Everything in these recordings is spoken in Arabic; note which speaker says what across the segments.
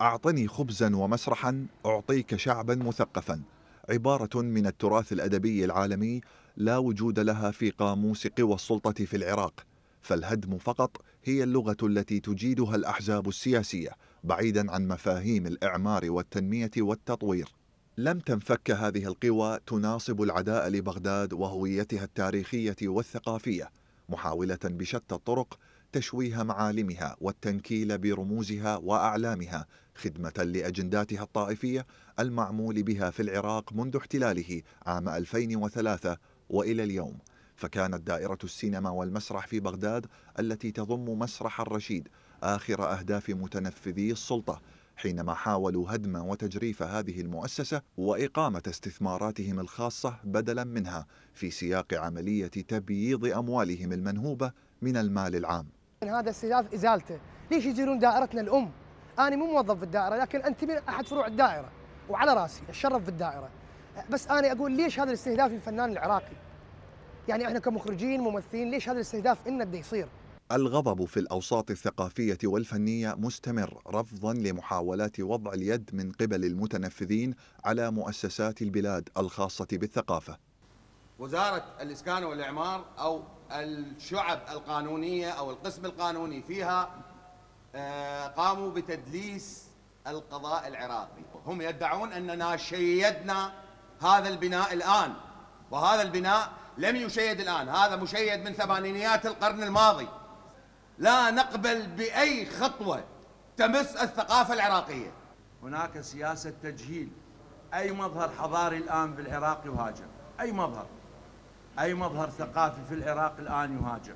Speaker 1: أعطني خبزا ومسرحا أعطيك شعبا مثقفا عبارة من التراث الأدبي العالمي لا وجود لها في قاموس قوى السلطة في العراق فالهدم فقط هي اللغة التي تجيدها الأحزاب السياسية بعيدا عن مفاهيم الإعمار والتنمية والتطوير لم تنفك هذه القوى تناصب العداء لبغداد وهويتها التاريخية والثقافية محاولة بشتى الطرق تشويه معالمها والتنكيل برموزها وأعلامها خدمة لأجنداتها الطائفية المعمول بها في العراق منذ احتلاله عام 2003 وإلى اليوم فكانت دائرة السينما والمسرح في بغداد التي تضم مسرح الرشيد آخر أهداف متنفذي السلطة حينما حاولوا هدم وتجريف هذه المؤسسة وإقامة استثماراتهم الخاصة بدلا منها في سياق عملية تبييض أموالهم المنهوبة من المال العام
Speaker 2: هذا السلاف ازالته، ليش يزيلون دائرتنا الام؟ انا مو موظف بالدائره لكن انتمي احد فروع الدائره وعلى راسي اتشرف بالدائره. بس انا اقول ليش هذا الاستهداف الفنان العراقي؟ يعني احنا كمخرجين ممثلين ليش هذا الاستهداف إن بده يصير؟
Speaker 1: الغضب في الأوساط الثقافية والفنية مستمر رفضا لمحاولات وضع اليد من قبل المتنفذين على مؤسسات البلاد الخاصة بالثقافة
Speaker 3: وزارة الإسكان والإعمار أو الشعب القانونية أو القسم القانوني فيها آه، قاموا بتدليس القضاء العراقي هم يدعون أننا شيدنا هذا البناء الآن وهذا البناء لم يشيد الآن هذا مشيد من ثمانينيات القرن الماضي لا نقبل بأي خطوة تمس الثقافة العراقية هناك سياسة تجهيل أي مظهر حضاري الآن بالعراق يهاجم أي مظهر أي مظهر ثقافي في العراق الآن يهاجم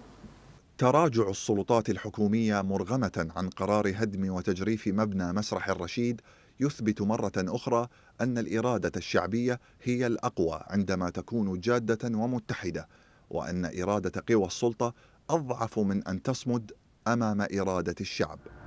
Speaker 1: تراجع السلطات الحكومية مرغمة عن قرار هدم وتجريف مبنى مسرح الرشيد يثبت مرة أخرى أن الإرادة الشعبية هي الأقوى عندما تكون جادة ومتحدة وأن إرادة قوى السلطة أضعف من أن تصمد أمام إرادة الشعب